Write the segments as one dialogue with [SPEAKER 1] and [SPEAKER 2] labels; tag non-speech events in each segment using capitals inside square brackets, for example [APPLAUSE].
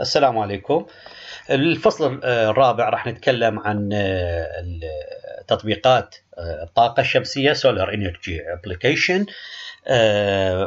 [SPEAKER 1] السلام عليكم الفصل الرابع راح نتكلم عن آه، تطبيقات آه، الطاقة الشمسية Solar انرجي ابلكيشن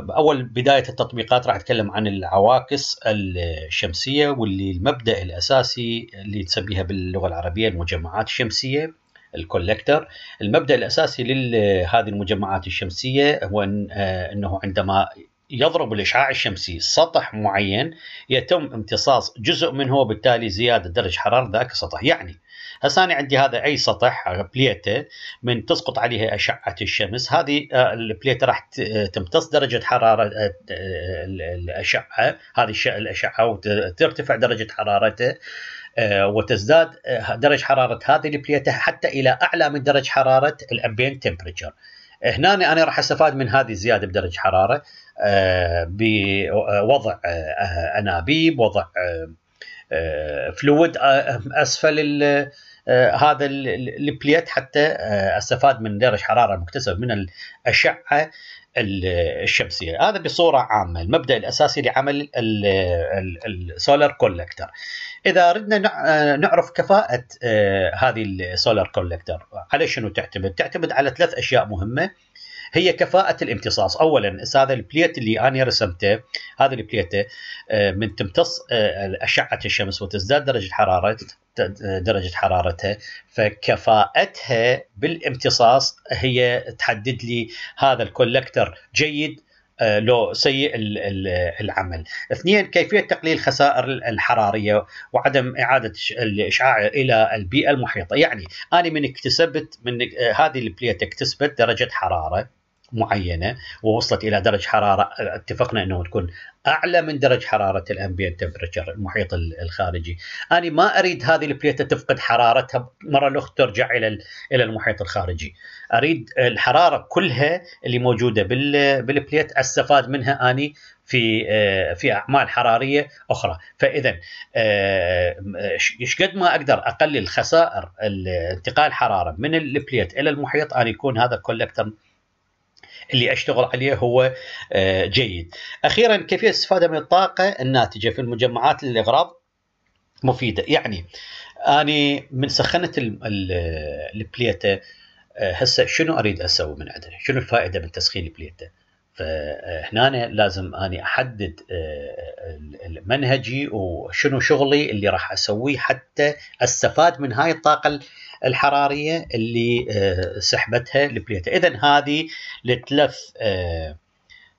[SPEAKER 1] اول بداية التطبيقات راح اتكلم عن العواكس الشمسية واللي المبدأ الاساسي اللي تسميها باللغة العربية المجمعات الشمسية الكولكتر المبدا الاساسي لهذه المجمعات الشمسيه هو آه، انه عندما يضرب الإشعاع الشمسي سطح معين يتم امتصاص جزء منه وبالتالي زيادة درجة حرارة ذاك السطح يعني هسه أنا عندي هذا أي سطح بليتة من تسقط عليها أشعة الشمس هذه آه، البليتة راح آه، تمتص درجة حرارة آه، الأشعة هذه الأشعة وترتفع درجة حرارته وتزداد درجة حرارة هذه البليتة حتى إلى أعلى من درجة حرارة الامبيان تمبرتشر هنا انا راح استفاد من هذه الزياده بدرجه حراره آه، بوضع آه، آه، انابيب وضع فلويد اسفل هذا البليت حتى استفاد من درجه حراره المكتسبه من الاشعه الشمسيه هذا بصوره عامه المبدا الاساسي لعمل السولار كولكتر اذا اردنا آه، نعرف كفاءه آه، هذه السولار كولكتر على شنو تعتمد تعتمد على ثلاث اشياء مهمه هي كفاءه الامتصاص اولا هذا البليت اللي انا رسمته هذا البليته آه، من تمتص آه، اشعه الشمس وتزداد درجه حراره درجه حرارتها فكفاءتها بالامتصاص هي تحدد لي هذا الكولكتر جيد آه، لو سيء العمل اثنين كيفية تقليل الخسائر الحرارية وعدم إعادة الإشعاع إلى البيئة المحيطة يعني أنا من اكتسبت من هذه البليت اكتسبت درجة حرارة معينه ووصلت الى درجه حراره اتفقنا انه تكون اعلى من درجه حراره الامبيان تمبرتشر المحيط الخارجي، انا ما اريد هذه البليته تفقد حرارتها مره اخرى ترجع الى الى المحيط الخارجي، اريد الحراره كلها اللي موجوده بالبليت استفاد منها اني في آه، في اعمال حراريه اخرى، فاذا آه، ايش قد ما اقدر اقلل خسائر انتقال الحراره من البليت الى المحيط ان يكون هذا كولكتر اللي اشتغل عليه هو آه، جيد اخيرا كيفيه الاستفاده من الطاقه الناتجه في المجمعات للاغراض مفيده يعني اني من سخنت البليته آه، هسه شنو اريد اسوي من عندها شنو الفائده من تسخين البليته فهنا لازم اني احدد آه، منهجي وشنو شغلي اللي راح اسويه حتى استفاد من هاي الطاقه الحراريه اللي آه، سحبتها البليته اذا هذه لتلف آه،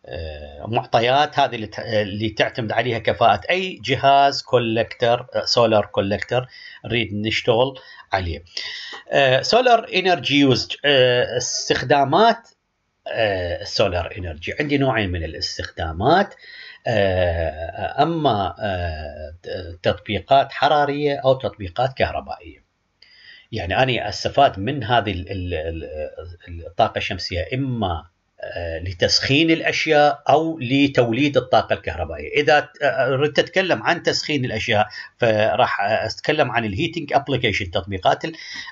[SPEAKER 1] آه، معطيات هذه اللي تعتمد عليها كفاءة أي جهاز كولكتر سولار كولكتر نريد نشتغل عليه سولار انرجي يوزج استخدامات السولار انرجي عندي نوعين من الاستخدامات اما تطبيقات حراريه او تطبيقات كهربائيه يعني أنا أستفاد من هذه الطاقة الشمسية إما آه، لتسخين الاشياء او لتوليد الطاقه الكهربائيه، اذا آه، اردت اتكلم عن تسخين الاشياء فراح اتكلم عن الهيتنج ابلكيشن تطبيقات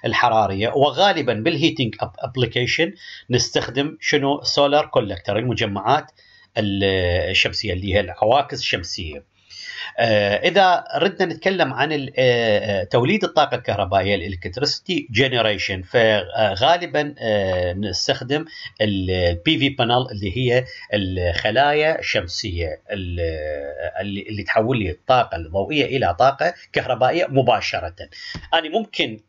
[SPEAKER 1] الحراريه وغالبا بالهيتنج ابلكيشن نستخدم شنو سولار كولكتر المجمعات الشمسيه اللي هي العواكس الشمسيه. آه، اذا ردنا نتكلم عن آه، آه، توليد الطاقه الكهربائيه الالكتريستي جنريشن فغالبا نستخدم البي في بانل اللي هي الخلايا الشمسيه اللي, اللي تحول لي الطاقه الضوئيه الى طاقه كهربائيه مباشره. انا ممكن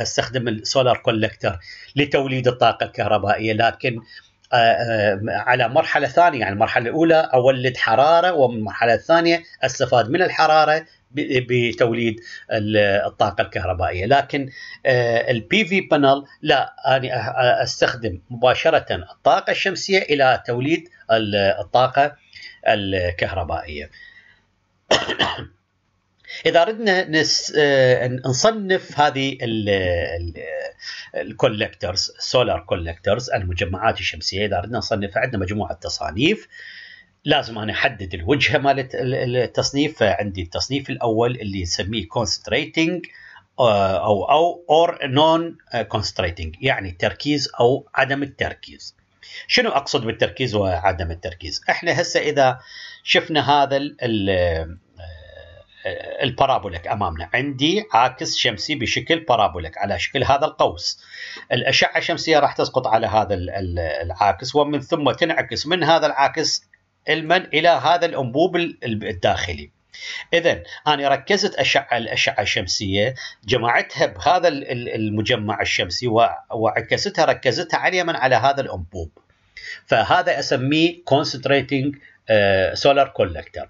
[SPEAKER 1] استخدم السولار كولكتر لتوليد الطاقه الكهربائيه لكن على مرحله ثانيه يعني المرحله الاولى اولد حراره ومن المرحله الثانيه استفاد من الحراره بتوليد الطاقه الكهربائيه لكن البي في بانل لا انا استخدم مباشره الطاقه الشمسيه الى توليد الطاقه الكهربائيه [COUGHS] اذا اردنا نس... آه، نصنف هذه الكولكترز السولار كولكترز المجمعات الشمسيه اذا اردنا نصنفها عندنا مجموعه تصانيف لازم انا احدد الوجهه مالت التصنيف فعندي التصنيف الاول اللي نسميه كونستريتنج آه، او او اور نون كونستريتنج يعني التركيز او عدم التركيز شنو اقصد بالتركيز وعدم التركيز احنا هسه اذا شفنا هذا البارابوليك امامنا عندي عاكس شمسي بشكل بارابوليك على شكل هذا القوس الاشعه الشمسيه راح تسقط على هذا العاكس ومن ثم تنعكس من هذا العاكس المن الى هذا الانبوب الداخلي اذا انا ركزت اشعه الاشعه الشمسيه جمعتها بهذا المجمع الشمسي وعكستها ركزتها على اليمن على هذا الانبوب فهذا اسميه كونسنتريتنج سولار كولكتر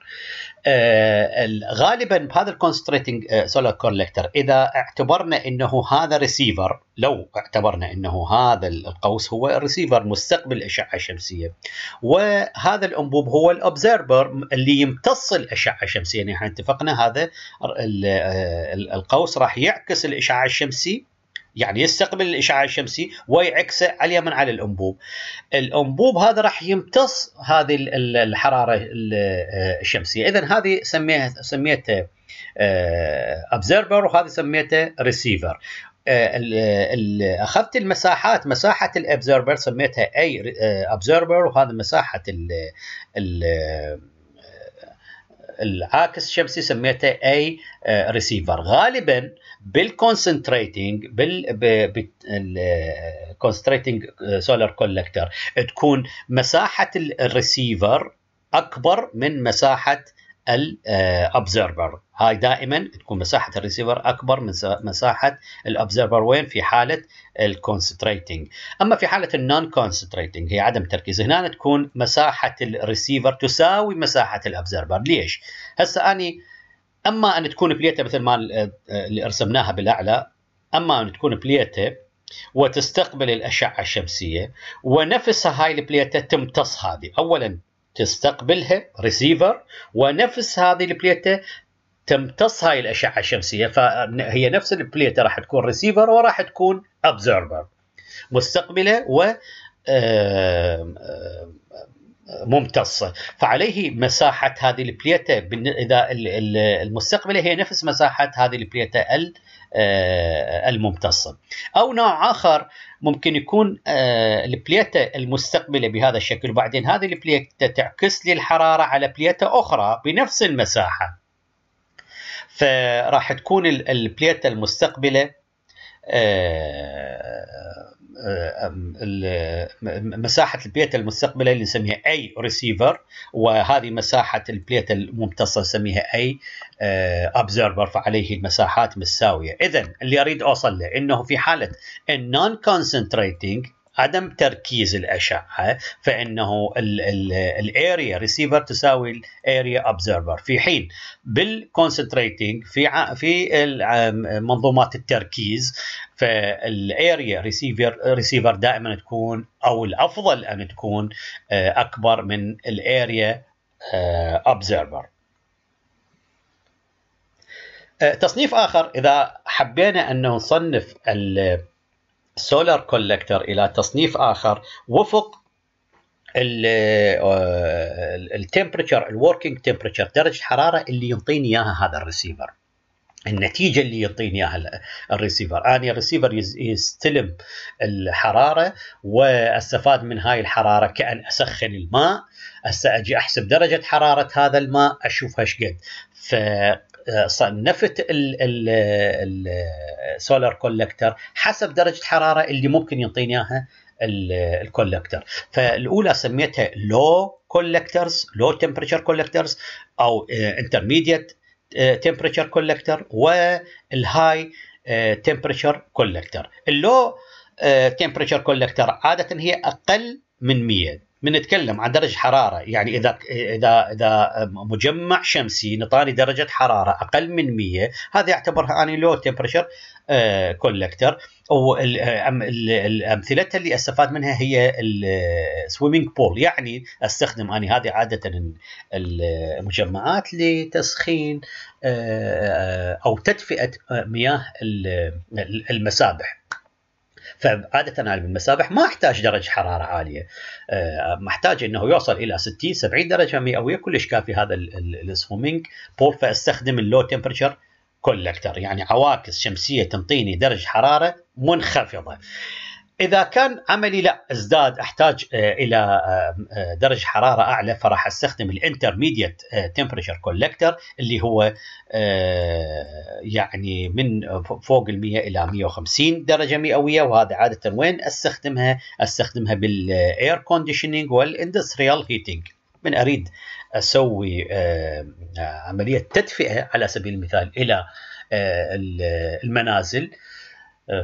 [SPEAKER 1] آه، غالبا بهذا الكونستريتنج سولار كولكتر اذا اعتبرنا انه هذا ريسيفر لو اعتبرنا انه هذا القوس هو الريسيفر مستقبل الاشعه الشمسيه وهذا الانبوب هو الاوبزرفر اللي يمتص الاشعه الشمسيه يعني احنا اتفقنا هذا آه، القوس راح يعكس الاشعه الشمسي يعني يستقبل الاشعاع الشمسي ويعكسه على من على الانبوب. الانبوب هذا راح يمتص هذه الحراره آه، الشمسيه، اذا هذه سميها سميتها ابزرفر آه، وهذه سميتها ريسيفر. آه، اخذت المساحات مساحه الابزرفر سميتها اي ابزرفر وهذا مساحه ال العاكس الشمسي سميته اي ريسيفر غالبا بالكونسنتريتنج بالكونسنتريتنج سولار كولكتر تكون مساحه الريسيفر اكبر من مساحه الابزرفر هاي دائما تكون مساحه الريسيفر اكبر من مساحه الابزرفر وين في حاله الكونسنتريتنج اما في حاله النون كونسنتريتنج هي عدم التركيز هنا تكون مساحه الريسيفر تساوي مساحه الابزرفر ليش هسه اني اما ان تكون بليته مثل ما آه، آه، اللي رسمناها بالاعلى اما ان تكون بليته وتستقبل الاشعه الشمسيه ونفسها هاي البليته تمتص هذه اولا تستقبلها ريسيفر ونفس هذه البليته تمتص هاي الاشعه الشمسيه فهي نفس البليته راح تكون ريسيفر وراح تكون ابزرفر مستقبله و ممتصة فعليه مساحة هذه البليتة إذا المستقبلة هي نفس مساحة هذه البليتة آه، الممتصة أو نوع آخر ممكن يكون آه، البليتة المستقبلة بهذا الشكل وبعدين هذه البليتة تعكس لي الحرارة على بليتة أخرى بنفس المساحة فراح تكون البليتة المستقبلة آه، آه، مساحة البيت المستقبلة اللي نسميها أي ريسيفر وهذه مساحة البيت الممتصة نسميها أي أبزرفر آه، فعليه المساحات متساوية إذا اللي أريد أوصل له أنه في حالة النون كونسنتريتنج عدم تركيز الاشعه فانه الاريا ريسيفر تساوي الاريا اوبزرفر في حين بالكونسنتريتنج في في منظومات التركيز فالاريا ريسيفر ريسيفر دائما تكون او الافضل ان تكون آه، اكبر من الاريا اوبزرفر آه، آه، تصنيف اخر اذا حبينا ان نصنف ال سولار كولكتر إلى تصنيف آخر وفق التمبرتشر الوركينج تمبرتشر درجه الحراره اللي ينطيني اياها هذا الريسيفر النتيجه اللي يعطيني اياها الريسيفر، اني الريسيفر يستلم الحراره واستفاد من هاي الحراره كان اسخن الماء، هسه اجي احسب درجه حراره هذا الماء اشوف ايش قد، صنفت السولار كولكتر حسب درجه حراره اللي ممكن يعطيني اياها الكولكتر فالاولى سميتها لو كولكترز لو تمبرتشر كولكترز او انترميديت تمبرتشر كولكتر والهاي تمبرتشر كولكتر اللو تمبرتشر كولكتر عاده هي اقل من 100 بنتكلم عن درجه حراره يعني اذا اذا اذا مجمع شمسي نطاني درجه حراره اقل من 100 هذا يعتبرها اني لو تمبرشر كولكتر امثلتها اللي استفاد منها هي السويمنج بول آه، يعني استخدم اني هذه عاده المجمعات لتسخين آه، او تدفئه مياه المسابح فعاده انا بالمسابح ما احتاج درجه حراره عاليه آه، محتاج انه يوصل الى 60 70 درجه مئويه كلش كافي هذا السويمنج بول فاستخدم اللو تمبرتشر كولكتر يعني عواكس شمسيه تنطيني درجه حراره منخفضه اذا كان عملي لا ازداد احتاج آه، الى آه، درجه حراره اعلى فراح استخدم الانترميديت تمبرشر آه، كولكتر اللي هو يعني من فوق ال 100 الى 150 درجه مئويه وهذا عاده وين استخدمها؟ استخدمها بالاير كونديشننج والاندستريال هيتنج من اريد اسوي عمليه تدفئه على سبيل المثال الى المنازل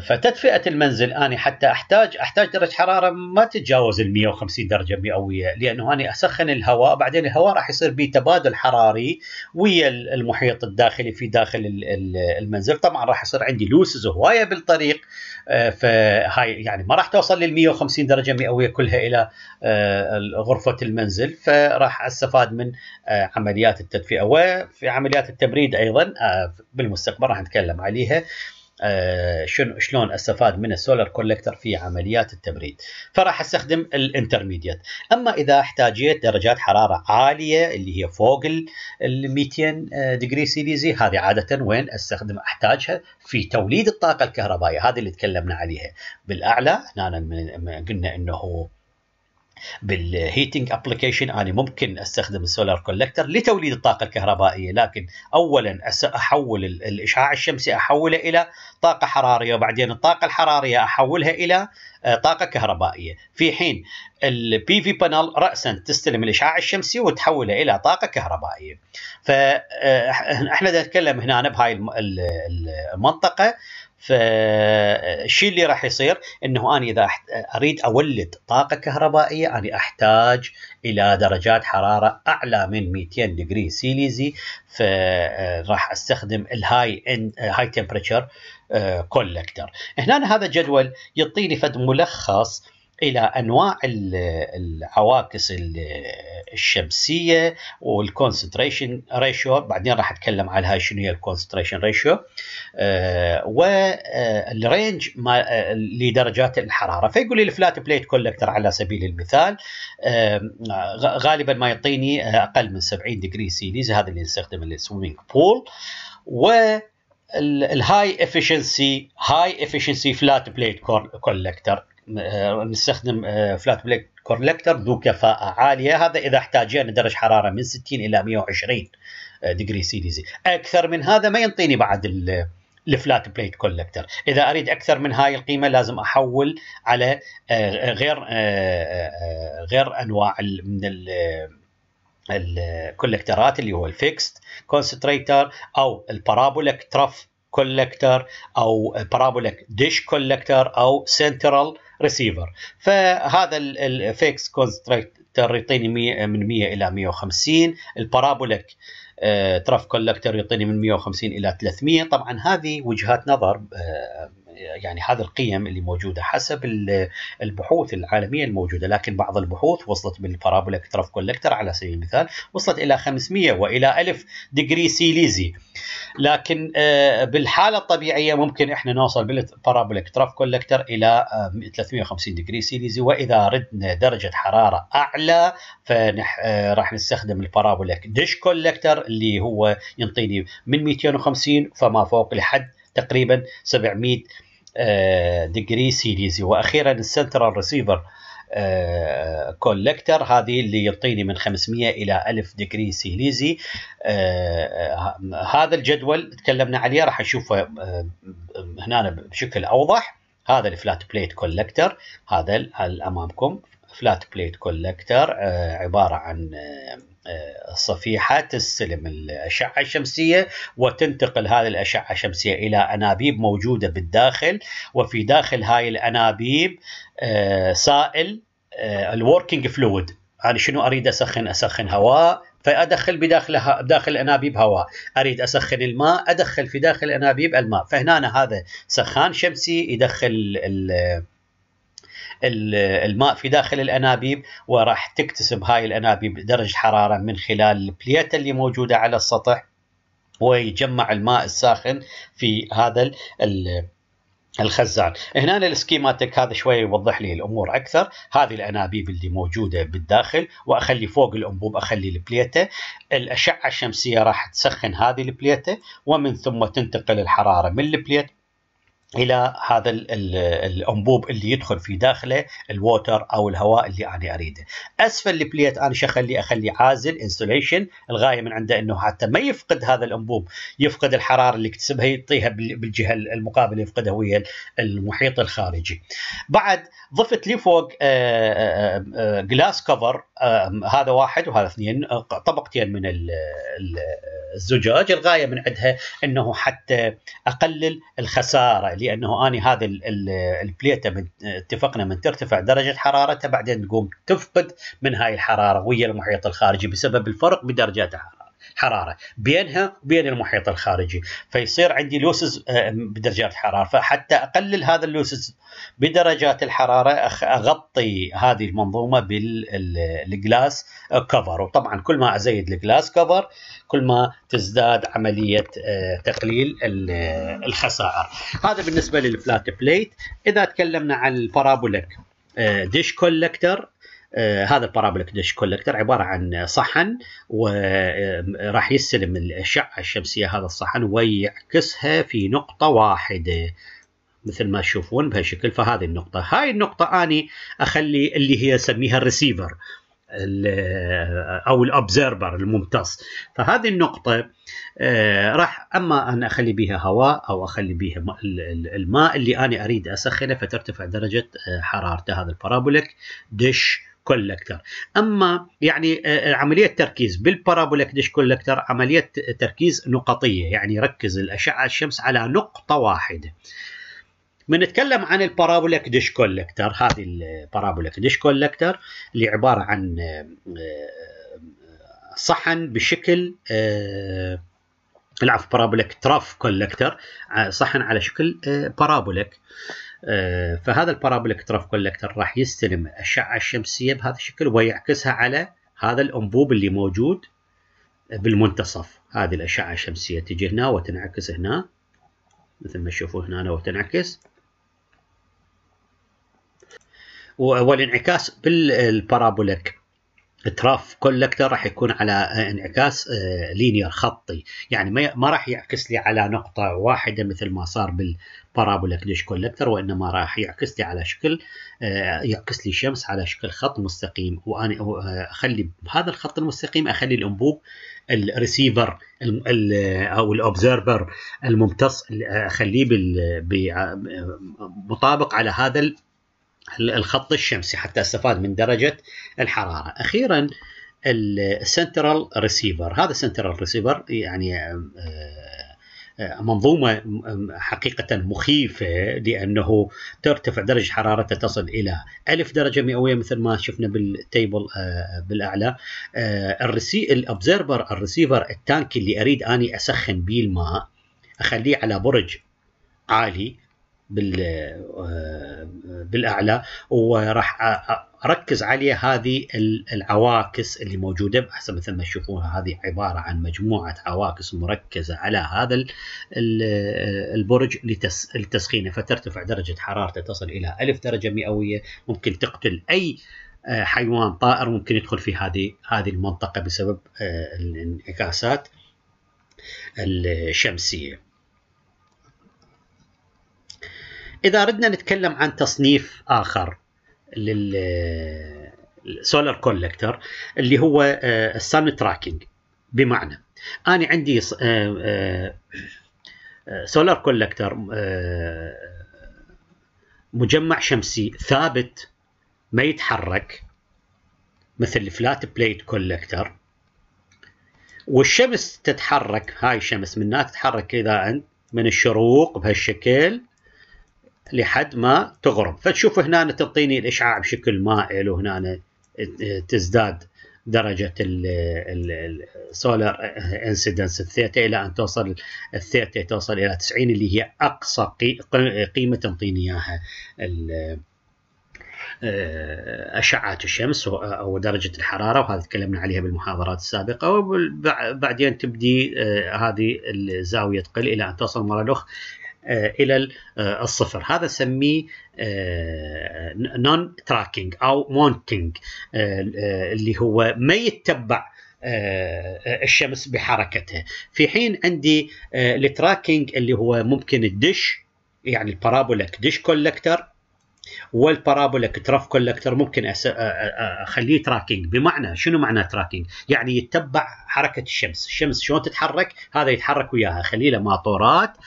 [SPEAKER 1] فتدفئه المنزل انا حتى احتاج احتاج درجه حراره ما تتجاوز ال 150 درجه مئويه لانه انا اسخن الهواء بعدين الهواء راح يصير به تبادل حراري ويا المحيط الداخلي في داخل المنزل طبعا راح يصير عندي لوسز هوايه بالطريق آه، فهاي يعني ما راح توصل لل 150 درجه مئويه كلها الى آه، غرفه المنزل فراح استفاد من آه، عمليات التدفئه وفي عمليات التبريد ايضا بالمستقبل راح نتكلم عليها آه، شنو شلون استفاد من السولار كولكتر في عمليات التبريد فراح استخدم الانترميديت اما اذا احتاجيت درجات حراره عاليه اللي هي فوق ال 200 آه، ديجري سيليزي هذه عاده وين استخدم احتاجها في توليد الطاقه الكهربائيه هذه اللي تكلمنا عليها بالاعلى هنا قلنا انه بالهيتنج ابلكيشن انا ممكن استخدم السولار كولكتر لتوليد الطاقه الكهربائيه لكن اولا احول الاشعاع الشمسي احوله الى طاقه حراريه وبعدين الطاقه الحراريه احولها الى آه، طاقه كهربائيه في حين البي في بانل راسا تستلم الاشعاع الشمسي وتحوله الى طاقه كهربائيه فاحنا آه، نتكلم هنا بهاي المنطقه فالشيء اللي راح يصير انه انا اذا اريد اولد طاقه كهربائيه انا احتاج الى درجات حراره اعلى من 200 دجري سيليزي فراح استخدم الهاي اند هاي تمبرتشر كولكتر هنا هذا الجدول يعطيني فد ملخص الى انواع العواكس الشمسيه والكونسنتريشن ريشيو بعدين راح اتكلم على هاي شنو هي الكونسنتريشن ريشيو والرينج لدرجات الحراره فيقول لي الفلات بليت كولكتر على سبيل المثال آه، غالبا ما يعطيني آه، اقل من 70 ديجري سيليز هذا اللي نستخدمه للسويمنج بول و الهاي افشنسي هاي افشنسي فلات بليت كولكتر آه، نستخدم فلات بليك كولكتر ذو كفاءة عالية هذا إذا احتاجينا درجة حرارة من 60 إلى 120 ديجري سيليزي أكثر من هذا ما ينطيني بعد الفلات بليت كولكتر إذا أريد أكثر من هاي القيمة لازم أحول على آه، غير آه، غير أنواع من الكولكترات اللي هو الفيكست كونسنتريتر أو البارابوليك ترف كولكتر او بارابوليك ديش كولكتر او سنترال ريسيفر فهذا الفيكس كونستراكتر آه، يعطيني من 100 الى 150 البارابوليك تراف كولكتر يعطيني من 150 الى 300 طبعا هذه وجهات نظر آه، يعني هذه القيم اللي موجوده حسب البحوث العالميه الموجوده لكن بعض البحوث وصلت بالبارابولا كترف كولكتر على سبيل المثال وصلت الى 500 والى 1000 ديجري سيليزي لكن آه، بالحاله الطبيعيه ممكن احنا نوصل بالبارابولا كترف كولكتر الى 350 آه، ديجري سيليزي واذا ردنا درجه حراره اعلى فراح آه، نستخدم البارابولا ديش كولكتر اللي هو ينطيني من 250 فما فوق لحد تقريبا 700 آه، ديجري سيليزي واخيرا السنترال ريسيفر آه، كولكتر هذه اللي يعطيني من 500 الى 1000 ديجري سيليزي آه، هذا الجدول تكلمنا عليه راح نشوفه هنا بشكل اوضح هذا الفلات بليت كولكتر هذا امامكم فلات بليت كولكتر عباره عن صفيحة تستلم الأشعة الشمسية وتنتقل هذه الأشعة الشمسية إلى أنابيب موجودة بالداخل وفي داخل هاي الأنابيب آه، سائل الوركينج فلويد يعني شنو أريد أسخن أسخن هواء فادخل بداخلها بداخل الانابيب هواء، اريد اسخن الماء ادخل في داخل الانابيب الماء، فهنا هذا سخان شمسي يدخل الماء في داخل الانابيب وراح تكتسب هاي الانابيب درجه حراره من خلال البليته اللي موجوده على السطح ويجمع الماء الساخن في هذا الخزان هنا السكيماتيك هذا شويه يوضح لي الامور اكثر هذه الانابيب اللي موجوده بالداخل واخلي فوق الانبوب اخلي البليته الاشعه الشمسيه راح تسخن هذه البليته ومن ثم تنتقل الحراره من البليت الى هذا الانبوب اللي يدخل في داخله الووتر او الهواء اللي انا اريده اسفل البليت انا شخلي اخلي عازل انسوليشن الغايه من عنده انه حتى ما يفقد هذا الانبوب يفقد الحراره اللي اكتسبها يعطيها بالجهه المقابله يفقدها ويا المحيط الخارجي بعد ضفت لي فوق جلاس آه، كفر آه، آه، هذا واحد وهذا اثنين طبقتين من الزجاج الغايه من عندها انه حتى اقلل الخساره اللي هي انه اني هذا البليته من اتفقنا من ترتفع درجه حرارتها بعدين تقوم تفقد من هاي الحراره ويا المحيط الخارجي بسبب الفرق بدرجات حرارة حراره بينها وبين المحيط الخارجي فيصير عندي لوسز آه، بدرجات حراره فحتى اقلل هذا اللوسز بدرجات الحراره اغطي هذه المنظومه بالجلاس كفر وطبعا كل ما ازيد الجلاس كفر كل ما تزداد عمليه آه، تقليل الخسائر هذا بالنسبه للفلات بليت اذا تكلمنا عن البارابوليك ديش كولكتر آه، هذا البارابوليك ديش كولكتر عباره عن صحن وراح يستلم الاشعه الشمسيه هذا الصحن ويعكسها في نقطه واحده مثل ما تشوفون بهالشكل فهذه النقطة هاي النقطة أني أخلي اللي هي أسميها الريسيفر أو الأبزيربر الممتص فهذه النقطة آه، راح أما أن أخلي بها هواء أو أخلي بها الماء اللي أنا أريد أسخنه فترتفع درجة آه، حرارته هذا البارابوليك دش كولكتر اما يعني آه، آه، عمليه تركيز بالبارابوليك ديش كولكتر عمليه تركيز نقطيه يعني يركز الاشعه الشمس على نقطه واحده بنتكلم عن البارابوليك ديش كولكتر هذه البارابوليك ديش كولكتر اللي عباره عن آه، صحن بشكل العفو بارابوليك تراف كولكتر صحن على شكل بارابوليك آه، آه، فهذا البارابوليك تراف كولكتر راح يستلم الاشعه الشمسيه بهذا الشكل ويعكسها على هذا الانبوب اللي موجود بالمنتصف هذه الاشعه الشمسيه تجي هنا وتنعكس هنا مثل ما تشوفوا هنا وتنعكس والانعكاس بالبارابوليك التراف كولكتر راح يكون على انعكاس آه، لينير خطي يعني ما راح يعكس لي على نقطه واحده مثل ما صار بالبارابولا كليش كولكتر وانما راح يعكس لي على شكل آه، يعكس لي الشمس على شكل خط مستقيم وانا آه، اخلي بهذا الخط المستقيم اخلي الانبوب الريسيفر او الاوبزرفر الممتص اخليه مطابق على هذا الخط الشمسي حتى استفاد من درجة الحرارة أخيرا السنترال ريسيفر هذا السنترال ريسيفر يعني آه، آه، منظومة حقيقة مخيفة لأنه ترتفع درجة حرارته تصل إلى ألف درجة مئوية مثل ما شفنا بالتيبل آه، بالأعلى الرسي الأبزربر الريسيفر التانك اللي أريد أني أسخن به الماء أخليه على برج عالي آه، بالاعلى وراح اركز عليه هذه العواكس اللي موجوده بحسب مثل ما تشوفونها هذه عباره عن مجموعه عواكس مركزه على هذا البرج لتسخينه فترتفع درجه حرارته تصل الى 1000 درجه مئويه ممكن تقتل اي آه، حيوان طائر ممكن يدخل في هذه هذه المنطقه بسبب آه، الانعكاسات الشمسيه. اذا اردنا نتكلم عن تصنيف اخر لل سولار كولكتر اللي هو السن آه، تراكنج بمعنى انا عندي سولار آه، كولكتر آه، مجمع شمسي ثابت ما يتحرك مثل الفلات بليت كولكتر والشمس تتحرك هاي الشمس من تتحرك اذا من الشروق بهالشكل لحد ما تغرب فتشوف هنا تعطيني الاشعاع بشكل مائل وهنا تزداد درجة السولار انسيدنس الثيتا إلى أن توصل الثيتا توصل إلى 90 اللي هي أقصى قيمة تنطيني إياها آه، أشعة الشمس أو درجة الحرارة وهذا تكلمنا عليها بالمحاضرات السابقة وبعدين تبدي آه، هذه الزاوية تقل إلى أن تصل مرة أخرى آه، الى آه، الصفر هذا نسميه نون آه، تراكينج او مونتينج اللي هو ما يتبع الشمس بحركتها في حين عندي التراكينج اللي هو ممكن الدش يعني البارابولك دش كولكتر والبارابولك ترف كولكتر ممكن اخليه تراكينج بمعنى شنو معنى تراكينج؟ يعني يتبع حركه الشمس، الشمس شلون تتحرك هذا يتحرك وياها، اخلي له ماطورات آه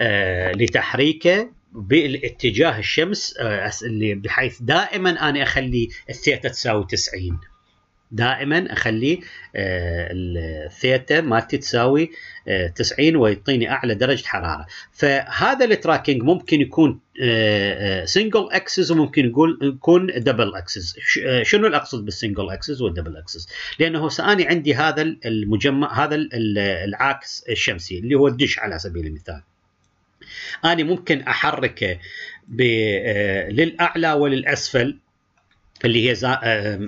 [SPEAKER 1] آه، لتحريكه بالاتجاه الشمس آه، اللي بحيث دائما انا اخلي الثيتا تساوي 90 دائما اخلي آه، الثيتا مالتي تساوي 90 ويعطيني اعلى درجه حراره فهذا التراكنج ممكن يكون سنجل اكسس وممكن يقول يكون دبل اكسس شنو الاقصد بالسنجل اكسس والدبل اكسس لانه ساني عندي هذا المجمع هذا العاكس الشمسي اللي هو الدش على سبيل المثال انا ممكن احركه آه، للاعلى وللاسفل اللي هي آه،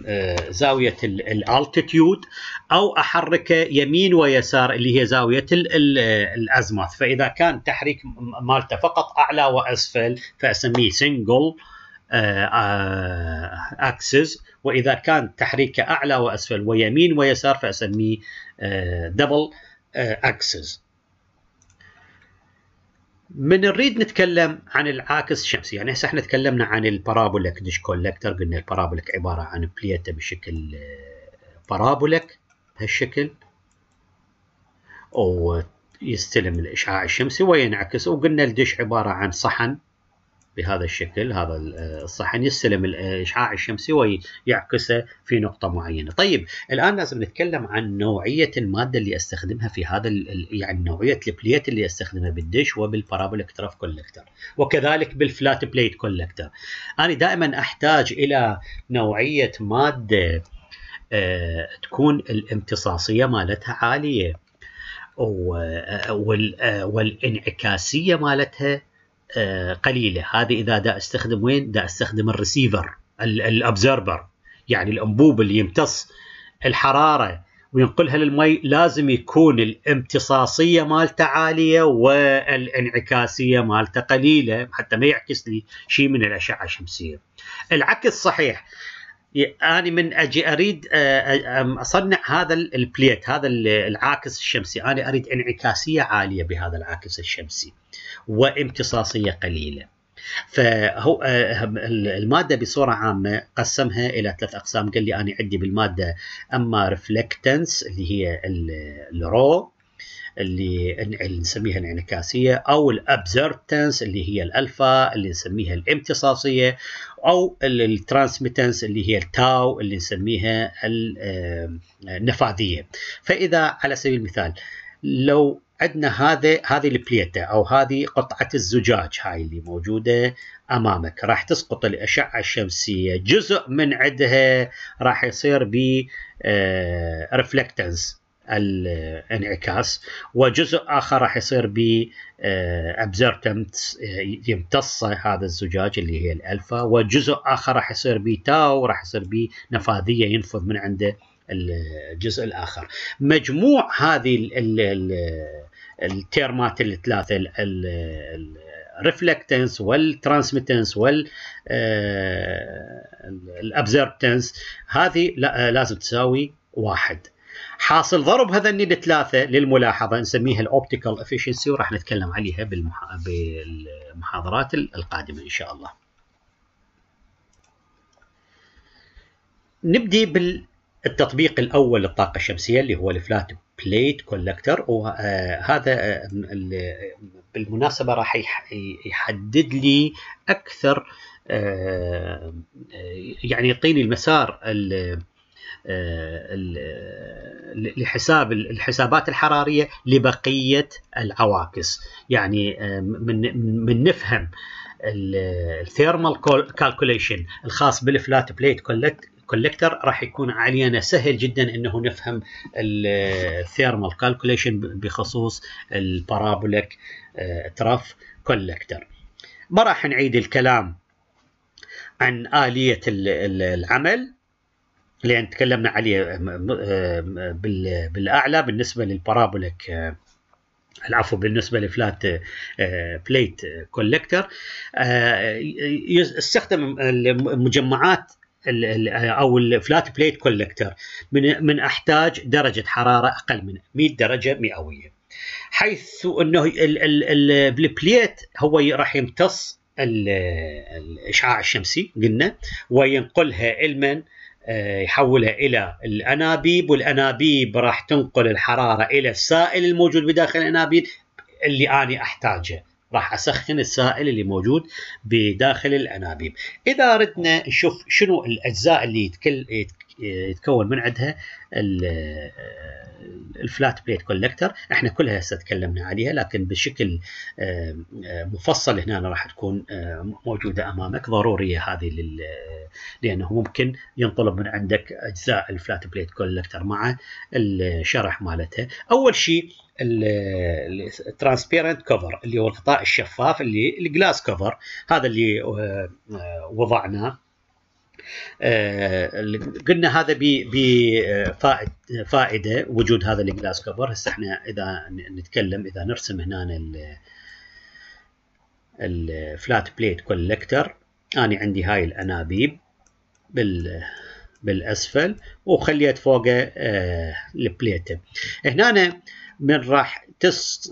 [SPEAKER 1] آه، زاوية الالتيتيود أو أحركه يمين ويسار اللي هي زاوية الأزمات فإذا كان تحريك مالته فقط أعلى وأسفل فأسميه سنجل أكسس وإذا كان تحريكه أعلى وأسفل ويمين ويسار فأسميه دبل أكسس من نريد نتكلم عن العاكس الشمسي يعني هسه احنا تكلمنا عن البارابولك ديش كولكتر قلنا البارابولك عباره عن بليته بشكل آه، بارابولك بهالشكل ويستلم الاشعاع الشمسي وينعكس وقلنا الدش عباره عن صحن بهذا الشكل هذا الصحن آه، يستلم الاشعاع آه، الشمسي ويعكسه في نقطه معينه. طيب الان لازم نتكلم عن نوعيه الماده اللي استخدمها في هذا يعني نوعيه البليت اللي استخدمها بالدش وبالبارابوليك ترف كولكتر وكذلك بالفلات بليت كولكتر. انا دائما احتاج الى نوعيه ماده آه، تكون الامتصاصيه مالتها عاليه والانعكاسيه مالتها آه، قليله هذه اذا دا استخدم وين دا استخدم الريسيفر الابزربر يعني الانبوب اللي يمتص الحراره وينقلها للمي لازم يكون الامتصاصيه مالته عاليه والانعكاسيه مالته قليله حتى ما يعكس لي شيء من الاشعه الشمسيه. العكس صحيح يعني من اجي اريد آه، آه، اصنع هذا البليت هذا العاكس الشمسي انا اريد انعكاسيه عاليه بهذا العاكس الشمسي وامتصاصيه قليله فهو آه، الماده بصوره عامه قسمها الى ثلاث اقسام قال لي انا عندي بالماده اما ريفلكتنس اللي هي الرو اللي نسميها الانعكاسيه او الابزربتنس اللي هي الالفا اللي نسميها الامتصاصيه او الترانسميتنس اللي هي التاو اللي نسميها النفاذيه آه، فاذا على سبيل المثال لو عندنا هذا هذه البليته او هذه قطعه الزجاج هاي اللي موجوده امامك راح تسقط الاشعه الشمسيه جزء من عندها راح يصير ب ريفلكتنس آه، الانعكاس وجزء اخر راح يصير ب ابزرتمت آه، آه، يمتص هذا الزجاج اللي هي الالفا وجزء اخر راح يصير ب تاو راح يصير بنفاذيه ينفذ من عنده الجزء الاخر مجموع هذه التيرمات الثلاثه الريفلكتنس والترانسميتنس وال آه، الابزربتنس هذه لازم تساوي واحد حاصل ضرب النيد الثلاثه للملاحظه نسميها الاوبتيكال افشنسي وراح نتكلم عليها بالمح... بالمحاضرات القادمه ان شاء الله. نبدي بالتطبيق الاول للطاقه الشمسيه اللي هو الفلات بليت كولكتر وهذا بالمناسبه راح يحدد لي اكثر آه، آه، يعني يعطيني المسار آه، آه، لحساب الحسابات الحراريه لبقيه العواكس يعني آه، من من نفهم الثيرمال كالكوليشن الخاص بالفلات بليت كولكتر راح يكون علينا سهل جدا انه نفهم الثيرمال كالكوليشن بخصوص البارابوليك ترف كولكتر ما راح نعيد الكلام عن آلية العمل اللي يعني تكلمنا عليه آه، بالاعلى بالنسبه للبارابوليك آه، العفو بالنسبه لفلات آه، بليت كولكتر استخدم المجمعات او الفلات بليت كولكتر من من احتاج درجه حراره اقل من 100 درجه مئويه حيث انه البليت هو راح يمتص الاشعاع الشمسي قلنا وينقلها لمن آه، يحولها الى الانابيب والانابيب راح تنقل الحراره الى السائل الموجود بداخل الانابيب اللي انا احتاجه راح اسخن السائل اللي موجود بداخل الانابيب اذا اردنا نشوف شنو الاجزاء اللي يتكل يتكون من عندها الفلات بليت كولكتر احنا كلها هسه تكلمنا عليها لكن بشكل مفصل هنا راح تكون موجوده امامك ضروريه هذه لل... لانه ممكن ينطلب من عندك اجزاء الفلات بليت كولكتر مع الشرح مالتها اول شيء الترانسبيرنت كفر اللي هو الغطاء الشفاف اللي الجلاس كفر هذا اللي آه، آه، وضعناه آه، قلنا هذا بفائده وجود هذا الجلاس كفر هسه احنا اذا نتكلم اذا نرسم هنا الفلات بليت كولكتر انا عندي هاي الانابيب بال بالاسفل وخليت فوقه البليت هنا من راح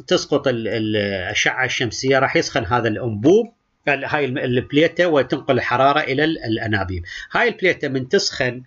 [SPEAKER 1] تسقط الاشعه الشمسيه راح يسخن هذا الانبوب هاي البليته وتنقل الحراره الى الانابيب هاي البليته من تسخن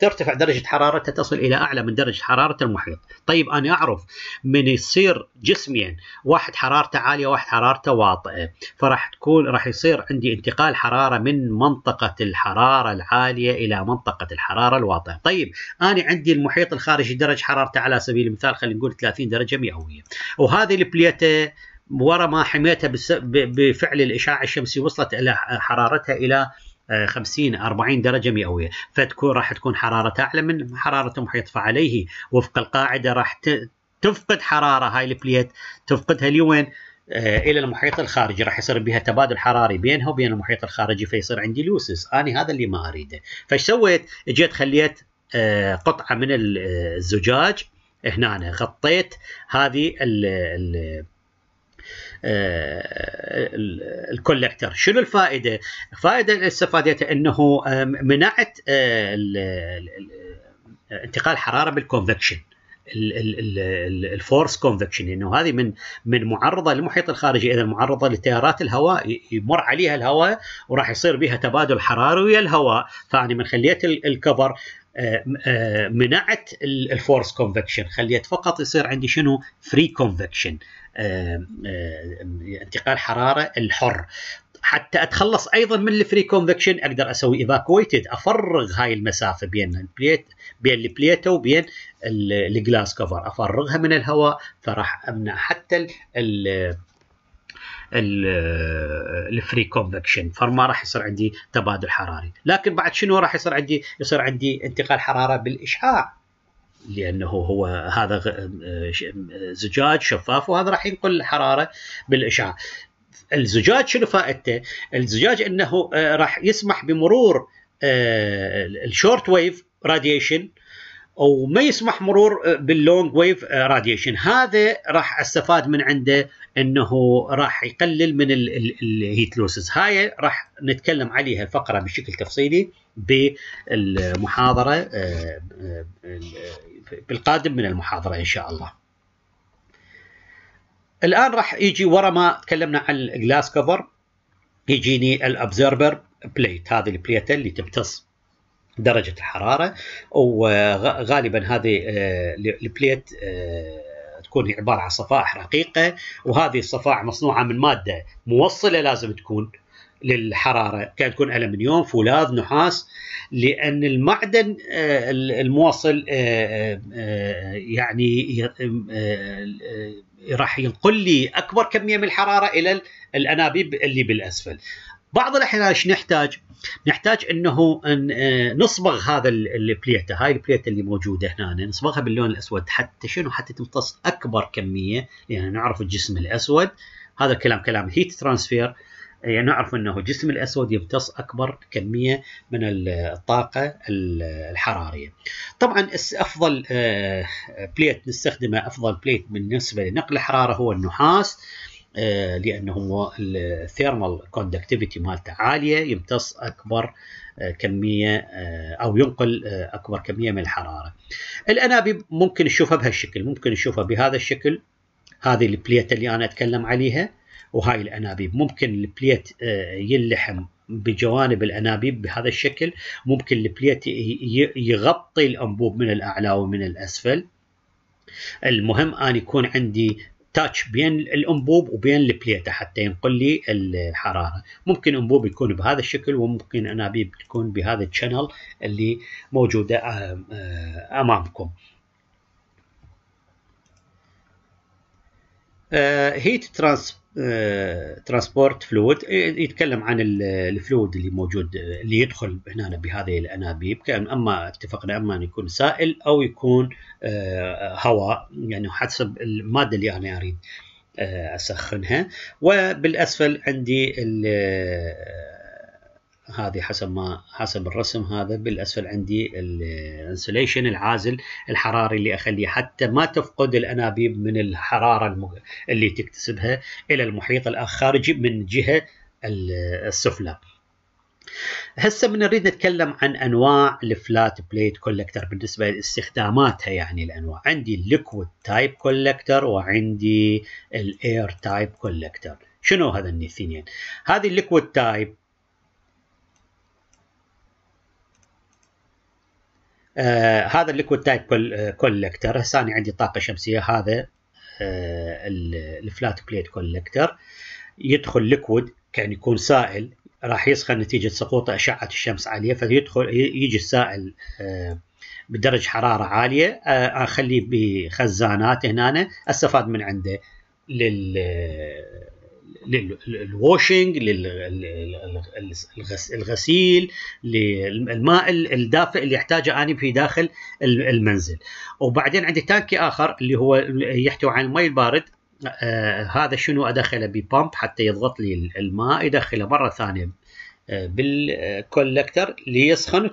[SPEAKER 1] ترتفع درجة حرارته تصل إلى أعلى من درجة حرارة المحيط طيب أنا أعرف من يصير جسمين واحد حرارته عالية واحد حرارته واطئة فراح تكون راح يصير عندي انتقال حرارة من منطقة الحرارة العالية إلى منطقة الحرارة الواطئة طيب أنا عندي المحيط الخارجي درجة حرارته على سبيل المثال خلينا نقول 30 درجة مئوية وهذه البليتة ورا ما حميتها بفعل الإشعاع الشمسي وصلت إلى حرارتها إلى 50 40 درجه مئويه فتكون راح تكون حرارته اعلى من حراره المحيط فعليه وفق القاعده راح تفقد حراره هاي البليت تفقدها لوين؟ آه، الى المحيط الخارجي راح يصير بها تبادل حراري بينها وبين المحيط الخارجي فيصير عندي لوسس انا هذا اللي ما اريده فايش سويت جيت خليت آه، قطعه من آه، الزجاج هنا غطيت هذه ال آه، الكولكتر شنو الفائده الفائده اللي استفادتها انه منعت آه، انتقال حراره بالكونفكشن الفورس كونفكشن انه هذه من من معرضه للمحيط الخارجي اذا معرضه لتيارات الهواء يمر عليها الهواء وراح يصير بها تبادل حراري ويا الهواء فانا من خليت الكفر آه، منعت الفورس كونفكشن خليت فقط يصير عندي شنو فري كونفكشن آه، آه، انتقال حراره الحر حتى اتخلص ايضا من الفري كونفكشن اقدر اسوي ايفاكويتد افرغ هاي المسافه بين البليت بين البليته وبين الجلاس كفر افرغها من الهواء فراح امنع حتى ال الفري كونفكشن فما راح يصير عندي تبادل حراري لكن بعد شنو راح يصير عندي يصير عندي انتقال حراره بالاشعاع لانه هو هذا زجاج شفاف وهذا راح ينقل الحراره بالاشعاع الزجاج شنو فائدته الزجاج انه آه، راح يسمح بمرور آه، الشورت ويف راديشن وما يسمح مرور باللونج ويف راديشن هذا راح استفاد من عنده انه راح يقلل من الهيت لوسز هاي راح نتكلم عليها الفقره بشكل تفصيلي بالمحاضره آه، بالقادم من المحاضرة إن شاء الله الآن راح يجي ورا ما تكلمنا عن الجلاس كفر يجيني الأبزيربر بليت هذه البليتة اللي تمتص درجة الحرارة وغالبا هذه آه، البليت آه، تكون عبارة عن صفائح رقيقة وهذه الصفائح مصنوعة من مادة موصلة لازم تكون للحراره كانت تكون المنيوم فولاذ نحاس لان المعدن آه، الموصل آه، آه، يعني راح ينقل لي اكبر كميه من الحراره الى الانابيب اللي بالاسفل بعض الاحيان ايش نحتاج؟ نحتاج انه نصبغ هذا البليته، هاي البليته اللي موجوده هنا نصبغها باللون الاسود حتى شنو؟ حتى تمتص اكبر كميه يعني نعرف الجسم الاسود هذا الكلام كلام هيت ترانسفير يعني نعرف أنه الجسم الأسود يمتص أكبر كمية من الطاقة الحرارية طبعا أفضل بليت آه، نستخدمه أفضل بليت بالنسبة لنقل الحرارة هو النحاس آه، لأنه هو الثيرمال كوندكتيفيتي مالته عالية يمتص أكبر آه، كمية أو ينقل أكبر كمية من الحرارة الأنابيب ممكن نشوفها بهالشكل ممكن نشوفها بهذا الشكل هذه البليت اللي أنا أتكلم عليها وهاي الانابيب ممكن البليت آه، يلحم بجوانب الانابيب بهذا الشكل ممكن البليت يغطي الانبوب من الاعلى ومن الاسفل المهم ان يكون عندي تاتش بين الانبوب وبين البليته حتى ينقل لي الحراره ممكن انبوب يكون بهذا الشكل وممكن انابيب تكون بهذا الشانل اللي موجوده آه، آه، امامكم هيت ترانس ترانسبورت فلويد يتكلم عن الفلويد اللي موجود اللي يدخل هنا بهذه الانابيب كان اما اتفقنا اما ان يكون سائل او يكون آه، هواء يعني حسب الماده اللي انا اريد آه، اسخنها وبالاسفل عندي هذه حسب ما حسب الرسم هذا بالاسفل عندي الانسليشن العازل الحراري اللي اخليه حتى ما تفقد الانابيب من الحراره اللي تكتسبها الى المحيط الخارجي من جهه السفلى. هسه بنريد نتكلم عن انواع الفلات بليت كولكتر بالنسبه لاستخداماتها يعني الانواع عندي الليكويد تايب كولكتر وعندي الاير تايب كولكتر شنو هذا الاثنين هذه الليكويد تايب آه هذا الليكويد تايب كولكتر هسه انا عندي طاقه شمسيه هذا آه الفلات بليت كولكتر يدخل ليكويد كان يكون سائل راح يسخن نتيجه سقوط اشعه الشمس عليه فيدخل يجي السائل آه بدرجه حراره عاليه آه اخليه بخزانات هنا استفاد من عنده لل للووشنج للغسيل للماء الدافئ اللي يحتاجه أنا في داخل المنزل وبعدين عندي تانكي آخر اللي هو يحتوي على الماء البارد آه هذا شنو ادخله ببامب حتى يضغط لي الماء يدخله مره ثانيه آه، بالكولكتر ليسخن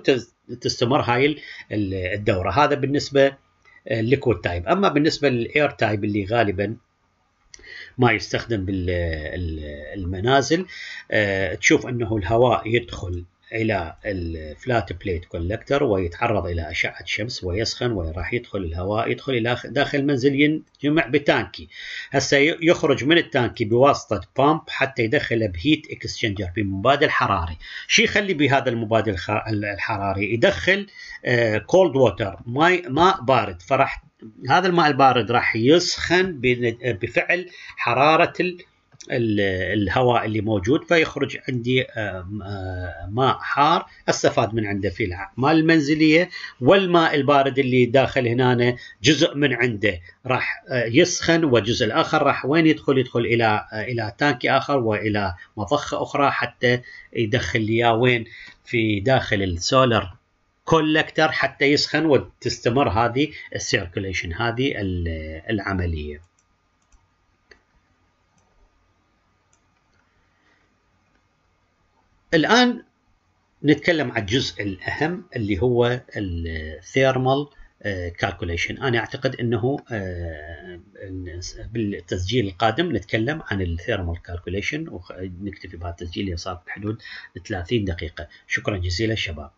[SPEAKER 1] وتستمر هاي الدوره هذا بالنسبه الليكويد تايب اما بالنسبه للاير تايب اللي غالبا ما يستخدم بالمنازل آه، تشوف انه الهواء يدخل الى الفلات بليت كولكتر ويتعرض الى اشعه شمس ويسخن وراح يدخل الهواء يدخل الى داخل المنزل ينجمع بتانكي هسه يخرج من التانكي بواسطه بامب حتى يدخله بهيت اكسشنجر بمبادل حراري شو يخلي بهذا المبادل الحراري يدخل كولد ووتر ماء ماء بارد فراح هذا الماء البارد راح يسخن بفعل حرارة الهواء اللي موجود فيخرج عندي ماء حار استفاد من عنده في الاعمال المنزليه والماء البارد اللي داخل هنا جزء من عنده راح آه، يسخن وجزء الاخر راح وين يدخل يدخل الى آه، الى تانكي اخر والى مضخه اخرى حتى يدخل لي وين في داخل السولر كولكتر حتى يسخن وتستمر هذه السيركوليشن هذه العمليه الان نتكلم عن الجزء الاهم اللي هو الثيرمال كالكوليشن آه، انا اعتقد انه آه، بالتسجيل القادم نتكلم عن الثيرمال كالكوليشن ونكتفي بهذا التسجيل اللي صار بحدود 30 دقيقه شكرا جزيلا شباب